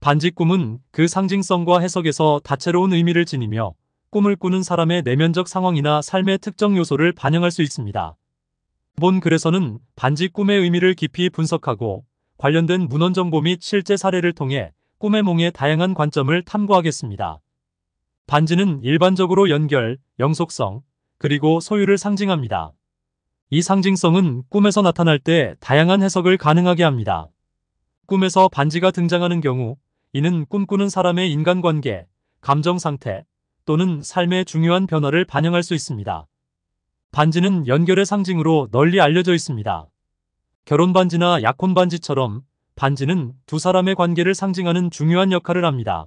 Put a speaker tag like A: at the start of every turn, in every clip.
A: 반지 꿈은 그 상징성과 해석에서 다채로운 의미를 지니며 꿈을 꾸는 사람의 내면적 상황이나 삶의 특정 요소를 반영할 수 있습니다. 본 글에서는 반지 꿈의 의미를 깊이 분석하고 관련된 문헌 정보 및 실제 사례를 통해 꿈의 몽의 다양한 관점을 탐구하겠습니다. 반지는 일반적으로 연결, 영속성, 그리고 소유를 상징합니다. 이 상징성은 꿈에서 나타날 때 다양한 해석을 가능하게 합니다. 꿈에서 반지가 등장하는 경우 이는 꿈꾸는 사람의 인간관계, 감정상태 또는 삶의 중요한 변화를 반영할 수 있습니다. 반지는 연결의 상징으로 널리 알려져 있습니다. 결혼반지나 약혼반지처럼 반지는 두 사람의 관계를 상징하는 중요한 역할을 합니다.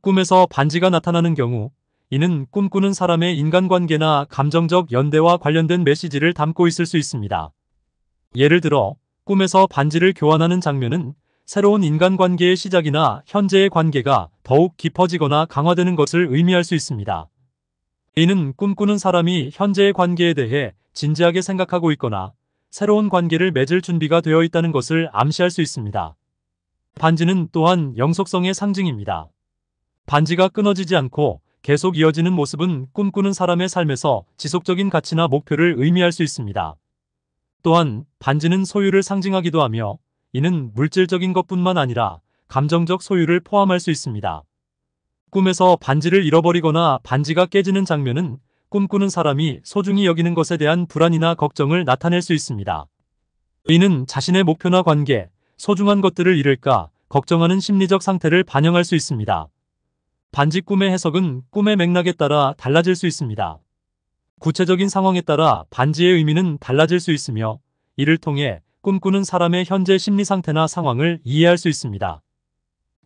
A: 꿈에서 반지가 나타나는 경우 이는 꿈꾸는 사람의 인간관계나 감정적 연대와 관련된 메시지를 담고 있을 수 있습니다. 예를 들어 꿈에서 반지를 교환하는 장면은 새로운 인간관계의 시작이나 현재의 관계가 더욱 깊어지거나 강화되는 것을 의미할 수 있습니다. 이는 꿈꾸는 사람이 현재의 관계에 대해 진지하게 생각하고 있거나 새로운 관계를 맺을 준비가 되어 있다는 것을 암시할 수 있습니다. 반지는 또한 영속성의 상징입니다. 반지가 끊어지지 않고 계속 이어지는 모습은 꿈꾸는 사람의 삶에서 지속적인 가치나 목표를 의미할 수 있습니다. 또한 반지는 소유를 상징하기도 하며 이는 물질적인 것뿐만 아니라 감정적 소유를 포함할 수 있습니다. 꿈에서 반지를 잃어버리거나 반지가 깨지는 장면은 꿈꾸는 사람이 소중히 여기는 것에 대한 불안이나 걱정을 나타낼 수 있습니다. 이는 자신의 목표나 관계, 소중한 것들을 잃을까 걱정하는 심리적 상태를 반영할 수 있습니다. 반지 꿈의 해석은 꿈의 맥락에 따라 달라질 수 있습니다. 구체적인 상황에 따라 반지의 의미는 달라질 수 있으며 이를 통해 꿈꾸는 사람의 현재 심리 상태나 상황을 이해할 수 있습니다.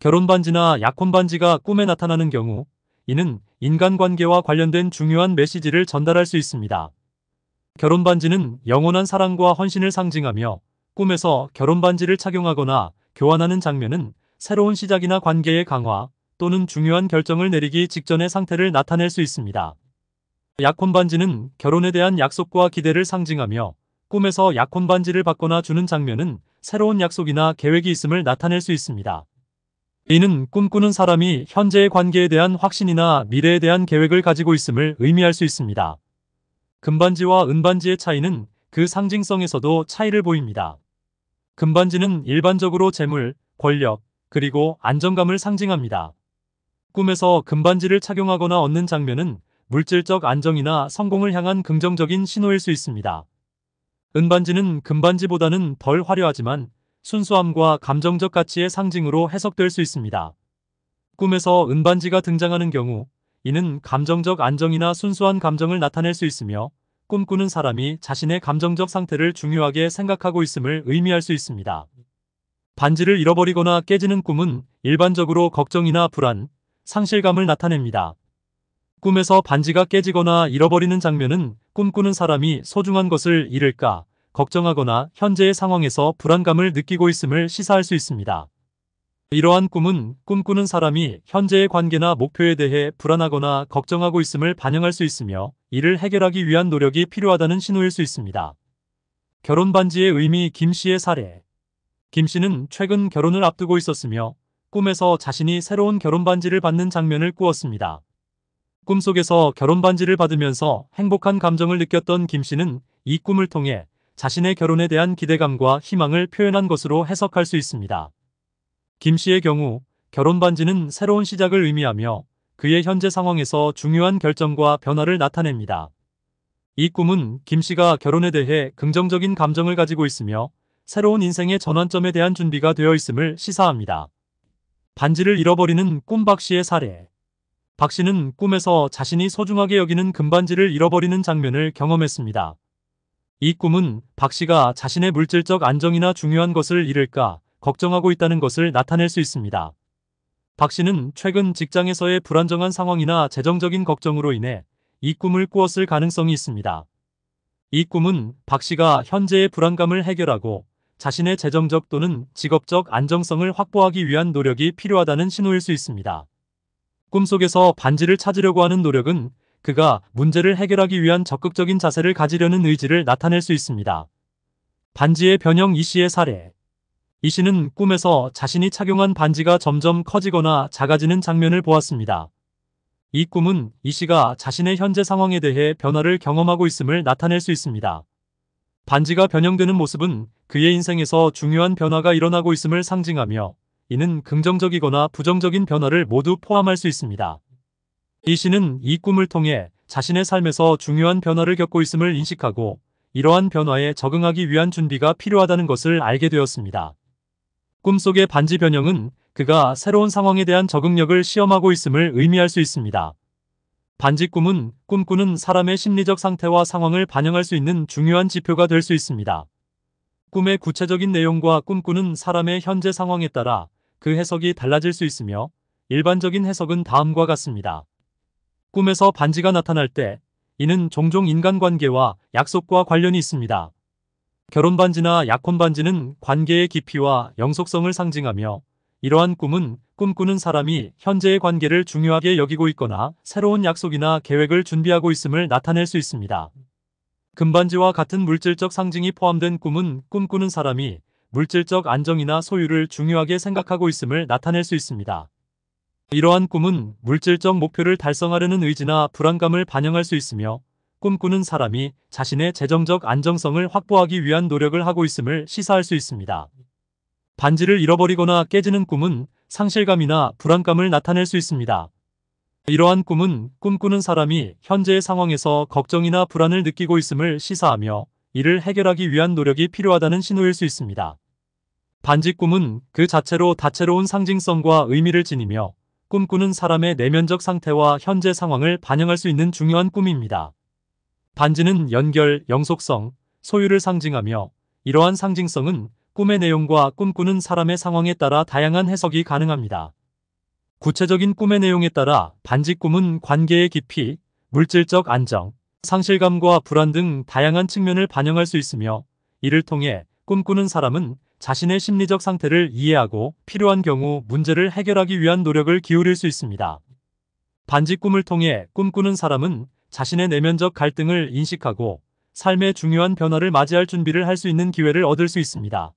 A: 결혼 반지나 약혼 반지가 꿈에 나타나는 경우 이는 인간관계와 관련된 중요한 메시지를 전달할 수 있습니다. 결혼 반지는 영원한 사랑과 헌신을 상징하며 꿈에서 결혼 반지를 착용하거나 교환하는 장면은 새로운 시작이나 관계의 강화 또는 중요한 결정을 내리기 직전의 상태를 나타낼 수 있습니다. 약혼 반지는 결혼에 대한 약속과 기대를 상징하며 꿈에서 약혼 반지를 받거나 주는 장면은 새로운 약속이나 계획이 있음을 나타낼 수 있습니다. 이는 꿈꾸는 사람이 현재의 관계에 대한 확신이나 미래에 대한 계획을 가지고 있음을 의미할 수 있습니다. 금반지와 은반지의 차이는 그 상징성에서도 차이를 보입니다. 금반지는 일반적으로 재물, 권력, 그리고 안정감을 상징합니다. 꿈에서 금반지를 착용하거나 얻는 장면은 물질적 안정이나 성공을 향한 긍정적인 신호일 수 있습니다. 은반지는 금반지보다는 덜 화려하지만 순수함과 감정적 가치의 상징으로 해석될 수 있습니다. 꿈에서 은반지가 등장하는 경우 이는 감정적 안정이나 순수한 감정을 나타낼 수 있으며 꿈꾸는 사람이 자신의 감정적 상태를 중요하게 생각하고 있음을 의미할 수 있습니다. 반지를 잃어버리거나 깨지는 꿈은 일반적으로 걱정이나 불안, 상실감을 나타냅니다. 꿈에서 반지가 깨지거나 잃어버리는 장면은 꿈꾸는 사람이 소중한 것을 잃을까 걱정하거나 현재의 상황에서 불안감을 느끼고 있음을 시사할 수 있습니다. 이러한 꿈은 꿈꾸는 사람이 현재의 관계나 목표에 대해 불안하거나 걱정하고 있음을 반영할 수 있으며 이를 해결하기 위한 노력이 필요하다는 신호일 수 있습니다. 결혼 반지의 의미 김 씨의 사례 김 씨는 최근 결혼을 앞두고 있었으며 꿈에서 자신이 새로운 결혼 반지를 받는 장면을 꾸었습니다. 꿈속에서 결혼 반지를 받으면서 행복한 감정을 느꼈던 김 씨는 이 꿈을 통해 자신의 결혼에 대한 기대감과 희망을 표현한 것으로 해석할 수 있습니다. 김 씨의 경우 결혼 반지는 새로운 시작을 의미하며 그의 현재 상황에서 중요한 결정과 변화를 나타냅니다. 이 꿈은 김 씨가 결혼에 대해 긍정적인 감정을 가지고 있으며 새로운 인생의 전환점에 대한 준비가 되어 있음을 시사합니다. 반지를 잃어버리는 꿈박 씨의 사례 박 씨는 꿈에서 자신이 소중하게 여기는 금반지를 잃어버리는 장면을 경험했습니다. 이 꿈은 박 씨가 자신의 물질적 안정이나 중요한 것을 잃을까 걱정하고 있다는 것을 나타낼 수 있습니다. 박 씨는 최근 직장에서의 불안정한 상황이나 재정적인 걱정으로 인해 이 꿈을 꾸었을 가능성이 있습니다. 이 꿈은 박 씨가 현재의 불안감을 해결하고 자신의 재정적 또는 직업적 안정성을 확보하기 위한 노력이 필요하다는 신호일 수 있습니다. 꿈속에서 반지를 찾으려고 하는 노력은 그가 문제를 해결하기 위한 적극적인 자세를 가지려는 의지를 나타낼 수 있습니다. 반지의 변형 이 씨의 사례 이 씨는 꿈에서 자신이 착용한 반지가 점점 커지거나 작아지는 장면을 보았습니다. 이 꿈은 이 씨가 자신의 현재 상황에 대해 변화를 경험하고 있음을 나타낼 수 있습니다. 반지가 변형되는 모습은 그의 인생에서 중요한 변화가 일어나고 있음을 상징하며 이는 긍정적이거나 부정적인 변화를 모두 포함할 수 있습니다. 이 씨는 이 꿈을 통해 자신의 삶에서 중요한 변화를 겪고 있음을 인식하고 이러한 변화에 적응하기 위한 준비가 필요하다는 것을 알게 되었습니다. 꿈속의 반지 변형은 그가 새로운 상황에 대한 적응력을 시험하고 있음을 의미할 수 있습니다. 반지 꿈은 꿈꾸는 사람의 심리적 상태와 상황을 반영할 수 있는 중요한 지표가 될 수 있습니다. 꿈의 구체적인 내용과 꿈꾸는 사람의 현재 상황에 따라 그 해석이 달라질 수 있으며 일반적인 해석은 다음과 같습니다. 꿈에서 반지가 나타날 때 이는 종종 인간관계와 약속과 관련이 있습니다. 결혼 반지나 약혼 반지는 관계의 깊이와 영속성을 상징하며 이러한 꿈은 꿈꾸는 사람이 현재의 관계를 중요하게 여기고 있거나 새로운 약속이나 계획을 준비하고 있음을 나타낼 수 있습니다. 금반지와 같은 물질적 상징이 포함된 꿈은 꿈꾸는 사람이 물질적 안정이나 소유를 중요하게 생각하고 있음을 나타낼 수 있습니다. 이러한 꿈은 물질적 목표를 달성하려는 의지나 불안감을 반영할 수 있으며 꿈꾸는 사람이 자신의 재정적 안정성을 확보하기 위한 노력을 하고 있음을 시사할 수 있습니다. 반지를 잃어버리거나 깨지는 꿈은 상실감이나 불안감을 나타낼 수 있습니다. 이러한 꿈은 꿈꾸는 사람이 현재의 상황에서 걱정이나 불안을 느끼고 있음을 시사하며 이를 해결하기 위한 노력이 필요하다는 신호일 수 있습니다. 반지 꿈은 그 자체로 다채로운 상징성과 의미를 지니며 꿈꾸는 사람의 내면적 상태와 현재 상황을 반영할 수 있는 중요한 꿈입니다. 반지는 연결, 영속성, 소유를 상징하며 이러한 상징성은 꿈의 내용과 꿈꾸는 사람의 상황에 따라 다양한 해석이 가능합니다. 구체적인 꿈의 내용에 따라 반지 꿈은 관계의 깊이, 물질적 안정, 상실감과 불안 등 다양한 측면을 반영할 수 있으며 이를 통해 꿈꾸는 사람은 자신의 심리적 상태를 이해하고 필요한 경우 문제를 해결하기 위한 노력을 기울일 수 있습니다. 반지 꿈을 통해 꿈꾸는 사람은 자신의 내면적 갈등을 인식하고 삶의 중요한 변화를 맞이할 준비를 할 수 있는 기회를 얻을 수 있습니다.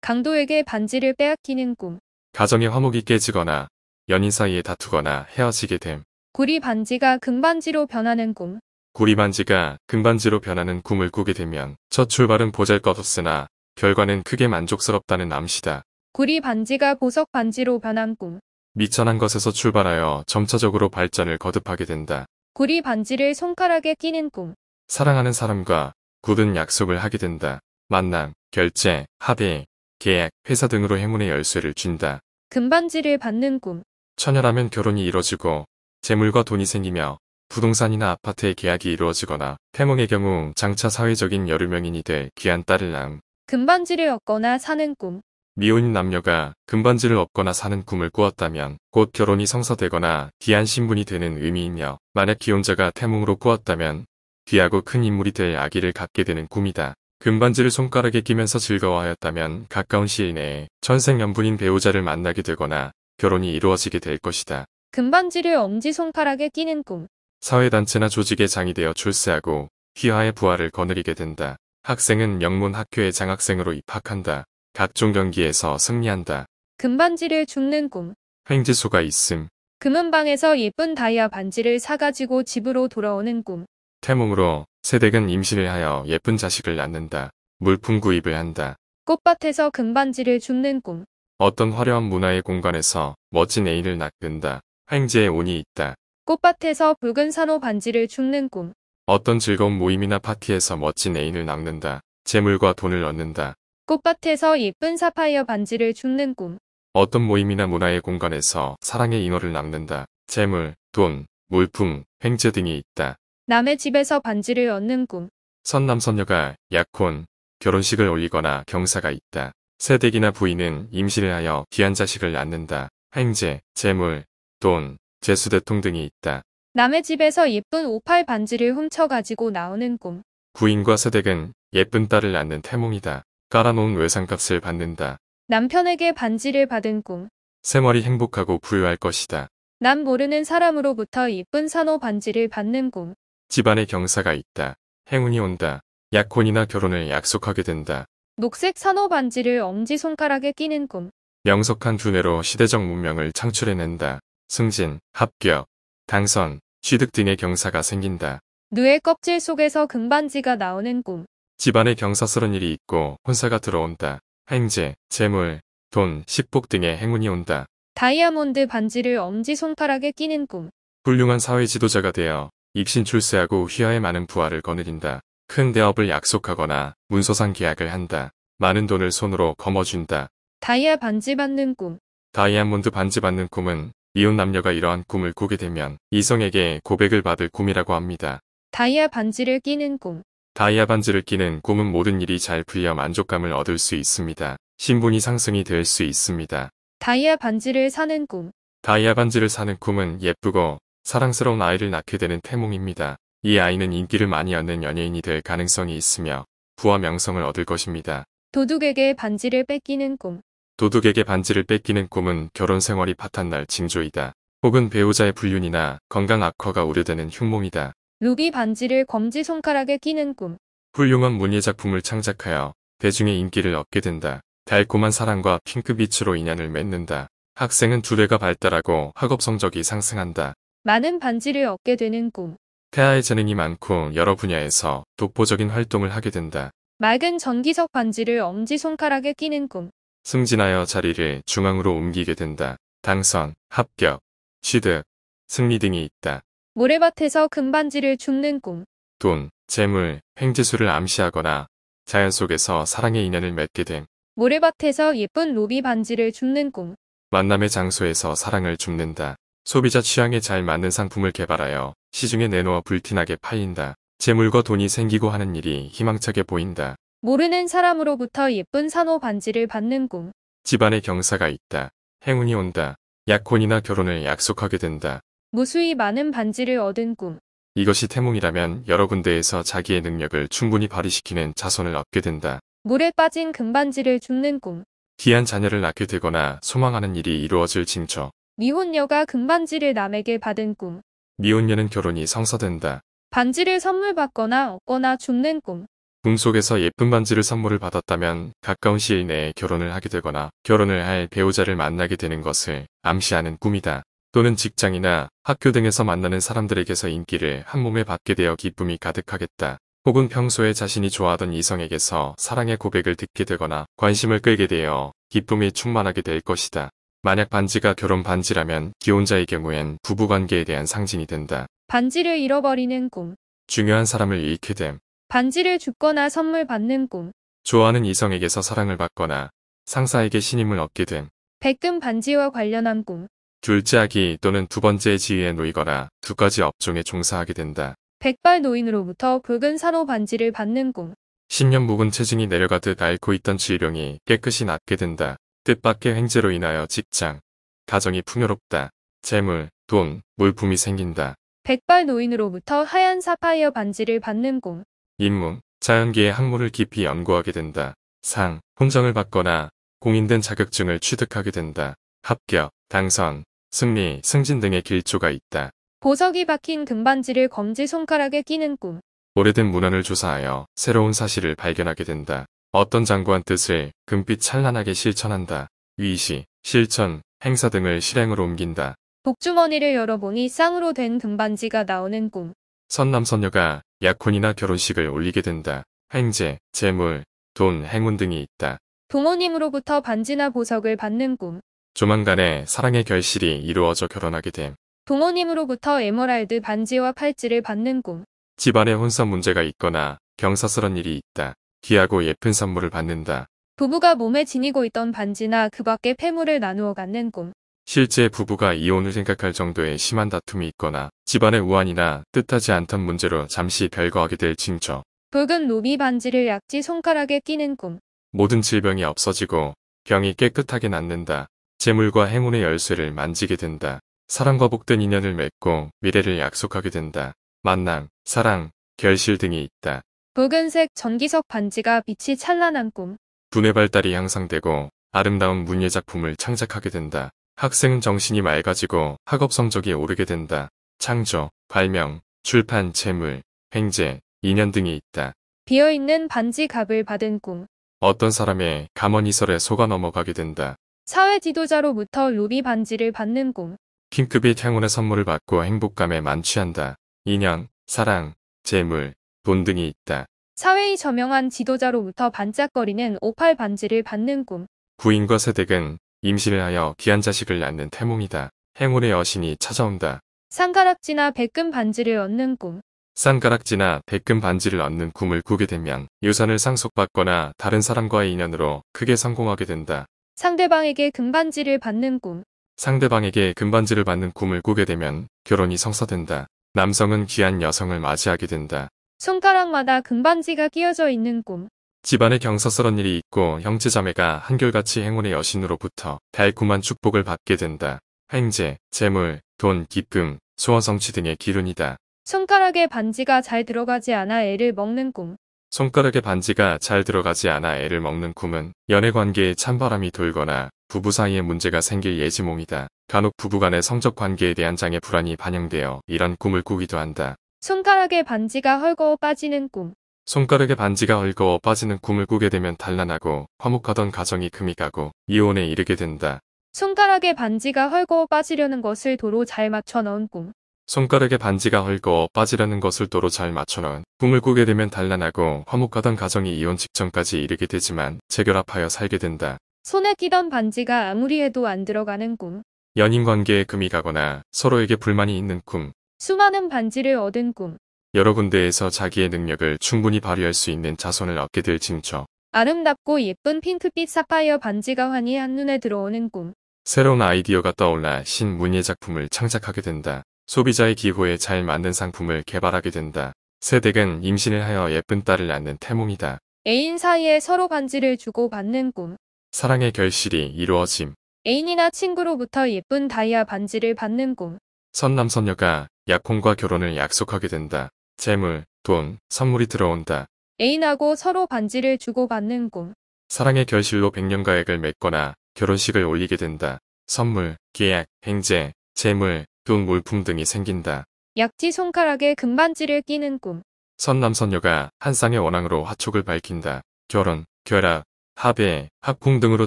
B: 강도에게 반지를 빼앗기는 꿈
A: 가정의 화목이
C: 깨지거나 연인 사이에 다투거나 헤어지게 됨.
B: 구리 반지가 금반지로 변하는 꿈
C: 구리반지가 금반지로 변하는 꿈을 꾸게 되면 첫 출발은 보잘것없으나 결과는 크게 만족스럽다는 암시다.
B: 구리 반지가 보석 반지로 변한 꿈.
C: 미천한 것에서 출발하여 점차적으로 발전을 거듭하게 된다.
B: 구리 반지를 손가락에 끼는 꿈.
C: 사랑하는 사람과 굳은 약속을 하게 된다. 만남, 결제, 합의, 계약, 회사 등으로 행운의 열쇠를 준다.
B: 금반지를 받는 꿈.
C: 처녀라면 결혼이 이뤄지고 재물과 돈이 생기며 부동산이나 아파트의 계약이 이루어지거나 태몽의 경우 장차 사회적인 여류명인이 될 귀한 딸을 낳음.
B: 금반지를 얻거나 사는 꿈.
C: 미혼인 남녀가 금반지를 얻거나 사는 꿈을 꾸었다면 곧 결혼이 성사되거나 귀한 신분이 되는 의미이며 만약 기혼자가 태몽으로 꾸었다면 귀하고 큰 인물이 될 아기를 갖게 되는 꿈이다. 금반지를 손가락에 끼면서 즐거워하였다면 가까운 시일 내에 천생연분인 배우자를 만나게 되거나 결혼이 이루어지게 될 것이다.
B: 금반지를 엄지손가락에 끼는 꿈.
C: 사회단체나 조직의 장이 되어 출세하고 휘하의 부활을 거느리게 된다. 학생은 명문 학교의 장학생으로 입학한다. 각종 경기에서 승리한다.
B: 금반지를 줍는 꿈.
C: 횡재소가 있음.
B: 금은방에서 예쁜 다이아 반지를 사가지고 집으로 돌아오는 꿈.
C: 태몽으로 세댁은 임신을 하여 예쁜 자식을 낳는다. 물품 구입을 한다.
B: 꽃밭에서 금반지를 줍는 꿈.
C: 어떤 화려한 문화의 공간에서 멋진 애인을 낳는다. 횡재의 운이 있다.
B: 꽃밭에서 붉은 산호 반지를 줍는 꿈.
C: 어떤 즐거운 모임이나 파티에서 멋진 애인을 낚는다. 재물과 돈을 얻는다.
B: 꽃밭에서 예쁜 사파이어 반지를 줍는 꿈.
C: 어떤 모임이나 문화의 공간에서 사랑의 인어를 낚는다. 재물, 돈, 물품, 횡재 등이 있다.
B: 남의 집에서 반지를 얻는 꿈.
C: 선남선녀가 약혼, 결혼식을 올리거나 경사가 있다. 새댁이나 부인은 임신을 하여 귀한 자식을 낳는다. 횡재, 재물, 돈, 제수대통 등이 있다.
B: 남의 집에서 예쁜 오팔 반지를 훔쳐가지고 나오는 꿈.
C: 구인과 세댁은 예쁜 딸을 낳는 태몽이다. 깔아놓은 외상값을 받는다.
B: 남편에게 반지를 받은 꿈.
C: 새머이 행복하고 부유할 것이다.
B: 남 모르는 사람으로부터 예쁜 산호 반지를 받는 꿈.
C: 집안에 경사가 있다. 행운이 온다. 약혼이나 결혼을 약속하게 된다.
B: 녹색 산호 반지를 엄지손가락에 끼는 꿈.
C: 명석한 두뇌로 시대적 문명을 창출해낸다. 승진, 합격, 당선, 취득 등의 경사가 생긴다.
B: 뇌의 껍질 속에서 금반지가 나오는 꿈.
C: 집안에 경사스러운 일이 있고 혼사가 들어온다. 행재 재물, 돈, 식복 등의 행운이 온다.
B: 다이아몬드 반지를 엄지손가락에 끼는 꿈.
C: 훌륭한 사회 지도자가 되어 입신 출세하고 휘하에 많은 부하를 거느린다. 큰 대업을 약속하거나 문서상 계약을 한다. 많은 돈을 손으로 거머쥔다.
B: 다이아 반지 받는 꿈.
C: 다이아몬드 반지 받는 꿈은 이웃 남녀가 이러한 꿈을 꾸게 되면 이성에게 고백을 받을 꿈이라고 합니다.
B: 다이아 반지를 끼는 꿈
C: 다이아 반지를 끼는 꿈은 모든 일이 잘 풀려 만족감을 얻을 수 있습니다. 신분이 상승이 될 수 있습니다.
B: 다이아 반지를 사는 꿈
C: 다이아 반지를 사는 꿈은 예쁘고 사랑스러운 아이를 낳게 되는 태몽입니다. 이 아이는 인기를 많이 얻는 연예인이 될 가능성이 있으며 부와 명성을 얻을 것입니다.
B: 도둑에게 반지를 뺏기는 꿈
C: 도둑에게 반지를 뺏기는 꿈은 결혼 생활이 파탄날 징조이다. 혹은 배우자의 불륜이나 건강 악화가 우려되는 흉몽이다.
B: 루비 반지를 검지 손가락에 끼는 꿈.
C: 훌륭한 문예 작품을 창작하여 대중의 인기를 얻게 된다. 달콤한 사랑과 핑크빛으로 인연을 맺는다. 학생은 두뇌가 발달하고 학업 성적이 상승한다.
B: 많은 반지를 얻게 되는 꿈.
C: 태아의 재능이 많고 여러 분야에서 독보적인 활동을 하게 된다.
B: 맑은 전기석 반지를 엄지손가락에 끼는 꿈.
C: 승진하여 자리를 중앙으로 옮기게 된다. 당선, 합격, 취득, 승리 등이 있다.
B: 모래밭에서 금반지를 줍는 꿈.
C: 돈, 재물, 횡재수를 암시하거나 자연 속에서 사랑의 인연을 맺게 됨.
B: 모래밭에서 예쁜 로비 반지를 줍는 꿈.
C: 만남의 장소에서 사랑을 줍는다. 소비자 취향에 잘 맞는 상품을 개발하여 시중에 내놓아 불티나게 파인다. 재물과 돈이 생기고 하는 일이 희망차게 보인다.
B: 모르는 사람으로부터 예쁜 산호 반지를 받는 꿈.
C: 집안에 경사가 있다. 행운이 온다. 약혼이나 결혼을 약속하게 된다.
B: 무수히 많은 반지를 얻은 꿈.
C: 이것이 태몽이라면 여러 군데에서 자기의 능력을 충분히 발휘시키는 자손을 얻게 된다.
B: 물에 빠진 금반지를 줍는 꿈.
C: 귀한 자녀를 낳게 되거나 소망하는 일이 이루어질 징조.
B: 미혼녀가 금반지를 남에게 받은 꿈.
C: 미혼녀는 결혼이 성사된다.
B: 반지를 선물 받거나 얻거나 줍는 꿈.
C: 꿈속에서 예쁜 반지를 선물을 받았다면 가까운 시일 내에 결혼을 하게 되거나 결혼을 할 배우자를 만나게 되는 것을 암시하는 꿈이다. 또는 직장이나 학교 등에서 만나는 사람들에게서 인기를 한몸에 받게 되어 기쁨이 가득하겠다. 혹은 평소에 자신이 좋아하던 이성에게서 사랑의 고백을 듣게 되거나 관심을 끌게 되어 기쁨이 충만하게 될 것이다. 만약 반지가 결혼 반지라면 기혼자의 경우엔 부부관계에 대한 상징이 된다.
B: 반지를 잃어버리는 꿈
C: 중요한 사람을 잃게 됨
B: 반지를 줍거나 선물 받는 꿈.
C: 좋아하는 이성에게서 사랑을 받거나 상사에게 신임을 얻게 된.
B: 백금 반지와 관련한 꿈.
C: 둘째아기 또는 두 번째 지위에 놓이거나 두 가지 업종에 종사하게 된다.
B: 백발 노인으로부터 붉은 산호 반지를 받는 꿈.
C: 10년 묵은 체증이 내려가듯 앓고 있던 질병이 깨끗이 낫게 된다. 뜻밖의 횡재로 인하여 직장, 가정이 풍요롭다. 재물, 돈, 물품이 생긴다.
B: 백발 노인으로부터 하얀 사파이어 반지를 받는 꿈.
C: 인문, 자연계의 학문을 깊이 연구하게 된다. 상, 훈장을 받거나 공인된 자격증을 취득하게 된다. 합격, 당선, 승리, 승진 등의 길조가 있다.
B: 보석이 박힌 금반지를 검지 손가락에 끼는 꿈.
C: 오래된 문헌을 조사하여 새로운 사실을 발견하게 된다. 어떤 장구한 뜻을 금빛 찬란하게 실천한다. 위시, 실천, 행사 등을 실행으로 옮긴다.
B: 복주머니를 열어보니 쌍으로 된 금반지가 나오는 꿈.
C: 선남선녀가 약혼이나 결혼식을 올리게 된다. 행제, 재물, 돈, 행운 등이 있다.
B: 부모님으로부터 반지나 보석을 받는 꿈.
C: 조만간에 사랑의 결실이 이루어져 결혼하게 됨.
B: 부모님으로부터 에메랄드 반지와 팔찌를 받는 꿈.
C: 집안에 혼선 문제가 있거나 경사스런 일이 있다. 귀하고 예쁜 선물을 받는다.
B: 부부가 몸에 지니고 있던 반지나 그 밖의 폐물을 나누어 갖는 꿈.
C: 실제 부부가 이혼을 생각할 정도의 심한 다툼이 있거나 집안의 우환이나 뜻하지 않던 문제로 잠시 별거하게 될 징조.
B: 붉은 노비 반지를 약지 손가락에 끼는 꿈.
C: 모든 질병이 없어지고 병이 깨끗하게 낫는다. 재물과 행운의 열쇠를 만지게 된다. 사랑과 복된 인연을 맺고 미래를 약속하게 된다. 만남, 사랑, 결실 등이 있다.
B: 붉은색 전기석 반지가 빛이 찬란한 꿈.
C: 분의 발달이 향상되고 아름다운 문예 작품을 창작하게 된다. 학생 정신이 맑아지고 학업 성적이 오르게 된다. 창조, 발명, 출판, 재물, 횡재, 인연 등이 있다.
B: 비어있는 반지갑을 받은 꿈.
C: 어떤 사람의 감언이설에 속아 넘어가게 된다.
B: 사회 지도자로부터 로비 반지를 받는 꿈.
C: 킹급이 향운의 선물을 받고 행복감에 만취한다. 인연, 사랑, 재물, 돈 등이 있다.
B: 사회의 저명한 지도자로부터 반짝거리는 오팔 반지를 받는 꿈.
C: 부인과 새댁은 임신하여 귀한 자식을 낳는 태몽이다. 행운의 여신이 찾아온다.
B: 쌍가락지나 백금 반지를 얻는 꿈.
C: 쌍가락지나 백금 반지를 얻는 꿈을 꾸게 되면 유산을 상속받거나 다른 사람과의 인연으로 크게 성공하게 된다.
B: 상대방에게 금반지를 받는 꿈.
C: 상대방에게 금반지를 받는 꿈을 꾸게 되면 결혼이 성사된다. 남성은 귀한 여성을 맞이하게 된다.
B: 손가락마다 금반지가 끼어져 있는 꿈.
C: 집안에 경사스런 일이 있고 형제자매가 한결같이 행운의 여신으로부터 달콤한 축복을 받게 된다. 횡재, 재물, 돈, 기쁨, 소원 성취 등의 기운이다
B: 손가락에 반지가 잘 들어가지 않아 애를 먹는 꿈.
C: 손가락에 반지가 잘 들어가지 않아 애를 먹는 꿈은 연애관계에 찬바람이 돌거나 부부 사이에 문제가 생길 예지몽이다. 간혹 부부간의 성적관계에 대한 장애 불안이 반영되어 이런 꿈을 꾸기도 한다.
B: 손가락에 반지가 헐거워 빠지는 꿈.
C: 손가락에 반지가 얽어 빠지는 꿈을 꾸게 되면 단란하고 화목하던 가정이 금이 가고 이혼에 이르게 된다.
B: 손가락에 반지가 헐거워 빠지려는 것을 도로 잘 맞춰 넣은 꿈.
C: 손가락에 반지가 헐거워 빠지려는 것을 도로 잘 맞춰 넣은 꿈을 꾸게 되면 단란하고 화목하던 가정이 이혼 직전까지 이르게 되지만 재결합하여 살게 된다.
B: 손에 끼던 반지가 아무리 해도 안 들어가는 꿈.
C: 연인 관계에 금이 가거나 서로에게 불만이 있는 꿈.
B: 수많은 반지를 얻은 꿈.
C: 여러 군데에서 자기의 능력을 충분히 발휘할 수 있는 자손을 얻게 될 징조.
B: 아름답고 예쁜 핑크빛 사파이어 반지가 환히 한눈에 들어오는 꿈.
C: 새로운 아이디어가 떠올라 신문예 작품을 창작하게 된다. 소비자의 기호에 잘 맞는 상품을 개발하게 된다. 새댁은 임신을 하여 예쁜 딸을 낳는 태몽이다.
B: 애인 사이에 서로 반지를 주고 받는 꿈.
C: 사랑의 결실이 이루어짐.
B: 애인이나 친구로부터 예쁜 다이아 반지를 받는 꿈.
C: 선남선녀가 약혼과 결혼을 약속하게 된다. 재물, 돈, 선물이 들어온다.
B: 애인하고 서로 반지를 주고받는 꿈.
C: 사랑의 결실로 백년가액을 맺거나 결혼식을 올리게 된다. 선물, 계약, 행제, 재물, 돈, 물품 등이 생긴다.
B: 약지 손가락에 금반지를 끼는 꿈.
C: 선남선녀가 한 쌍의 원앙으로 화촉을 밝힌다. 결혼, 결합, 합의, 합궁 등으로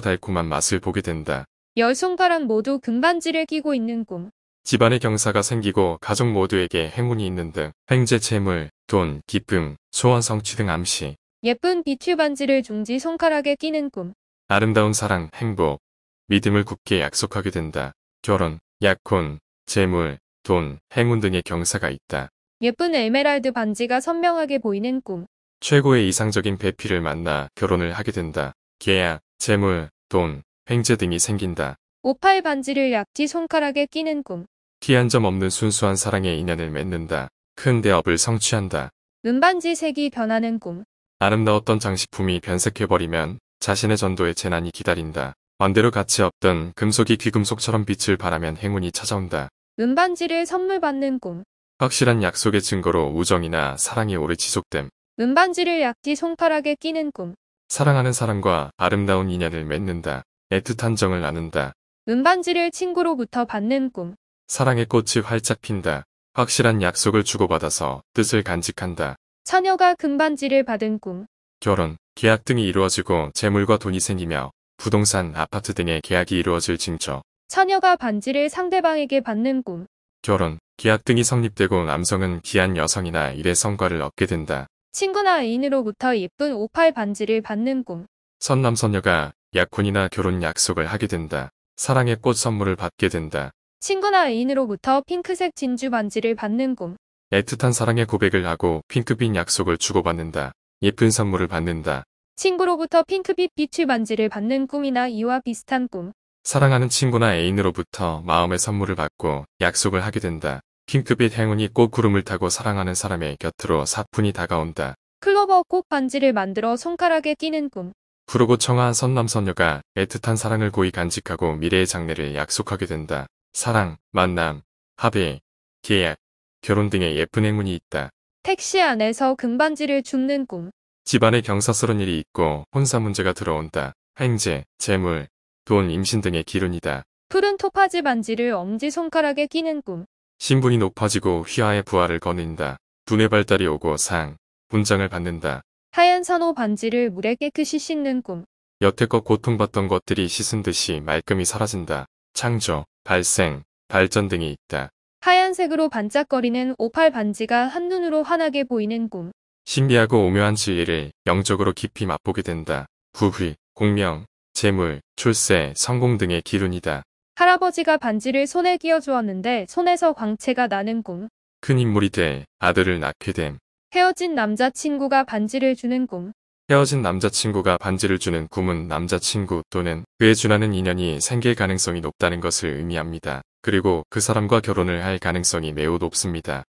C: 달콤한 맛을 보게 된다.
B: 열 손가락 모두 금반지를 끼고 있는 꿈.
C: 집안에 경사가 생기고 가족 모두에게 행운이 있는 등 횡재 재물, 돈, 기쁨, 소원 성취 등 암시.
B: 예쁜 비추 반지를 종지 손가락에 끼는 꿈.
C: 아름다운 사랑, 행복, 믿음을 굳게 약속하게 된다. 결혼, 약혼, 재물, 돈, 행운 등의 경사가 있다.
B: 예쁜 에메랄드 반지가 선명하게 보이는 꿈.
C: 최고의 이상적인 배필을 만나 결혼을 하게 된다. 계약, 재물, 돈, 횡재 등이 생긴다.
B: 오팔 반지를 약지 손가락에 끼는 꿈.
C: 티한점 없는 순수한 사랑의 인연을 맺는다. 큰 대업을 성취한다.
B: 은반지 색이 변하는 꿈.
C: 아름다웠던 장식품이 변색해버리면 자신의 전도에 재난이 기다린다. 반대로 가치 없던 금속이 귀금속처럼 빛을 발하면 행운이 찾아온다.
B: 은반지를 선물 받는 꿈.
C: 확실한 약속의 증거로 우정이나 사랑이 오래 지속됨.
B: 은반지를 약지 손가락에 끼는 꿈.
C: 사랑하는 사람과 아름다운 인연을 맺는다. 애틋한 정을 나눈다.
B: 은반지를 친구로부터 받는 꿈.
C: 사랑의 꽃이 활짝 핀다. 확실한 약속을 주고받아서 뜻을 간직한다.
B: 처녀가 금반지를 받은 꿈.
C: 결혼, 계약 등이 이루어지고 재물과 돈이 생기며 부동산, 아파트 등의 계약이 이루어질 징조.
B: 처녀가 반지를 상대방에게 받는 꿈.
C: 결혼, 계약 등이 성립되고 남성은 귀한 여성이나 일의 성과를 얻게 된다.
B: 친구나 애인으로부터 예쁜 오팔 반지를 받는 꿈.
C: 선남선녀가 약혼이나 결혼 약속을 하게 된다. 사랑의 꽃 선물을 받게 된다.
B: 친구나 애인으로부터 핑크색 진주 반지를 받는 꿈.
C: 애틋한 사랑의 고백을 하고 핑크빛 약속을 주고받는다. 예쁜 선물을 받는다.
B: 친구로부터 핑크빛 빛의 반지를 받는 꿈이나 이와 비슷한 꿈.
C: 사랑하는 친구나 애인으로부터 마음의 선물을 받고 약속을 하게 된다. 핑크빛 행운이 꽃 구름을 타고 사랑하는 사람의 곁으로 사뿐히 다가온다.
B: 클로버 꽃 반지를 만들어 손가락에 끼는 꿈.
C: 후르고 청아한 선남선녀가 애틋한 사랑을 고이 간직하고 미래의 장래를 약속하게 된다. 사랑, 만남, 합의, 계약, 결혼 등의 예쁜 행운이 있다.
B: 택시 안에서 금반지를 줍는 꿈.
C: 집안에 경사스러운 일이 있고 혼사 문제가 들어온다. 행제, 재물, 돈, 임신 등의 기운이다
B: 푸른 토파지 반지를 엄지손가락에 끼는 꿈.
C: 신분이 높아지고 휘하의 부하를 거느다 두뇌 발달이 오고 상, 분장을 받는다.
B: 하얀 산호 반지를 물에 깨끗이 씻는 꿈.
C: 여태껏 고통받던 것들이 씻은 듯이 말끔히 사라진다. 창조, 발생, 발전 등이 있다.
B: 하얀색으로 반짝거리는 오팔 반지가 한눈으로 환하게 보이는 꿈.
C: 신비하고 오묘한 진리를 영적으로 깊이 맛보게 된다. 부귀, 공명, 재물, 출세, 성공 등의 기운이다
B: 할아버지가 반지를 손에 끼워 주었는데 손에서 광채가 나는 꿈.
C: 큰 인물이 돼 아들을 낳게 됨.
B: 헤어진 남자친구가 반지를 주는 꿈.
C: 헤어진 남자친구가 반지를 주는 꿈은 남자친구 또는 그에 준하는 인연이 생길 가능성이 높다는 것을 의미합니다. 그리고 그 사람과 결혼을 할 가능성이 매우 높습니다.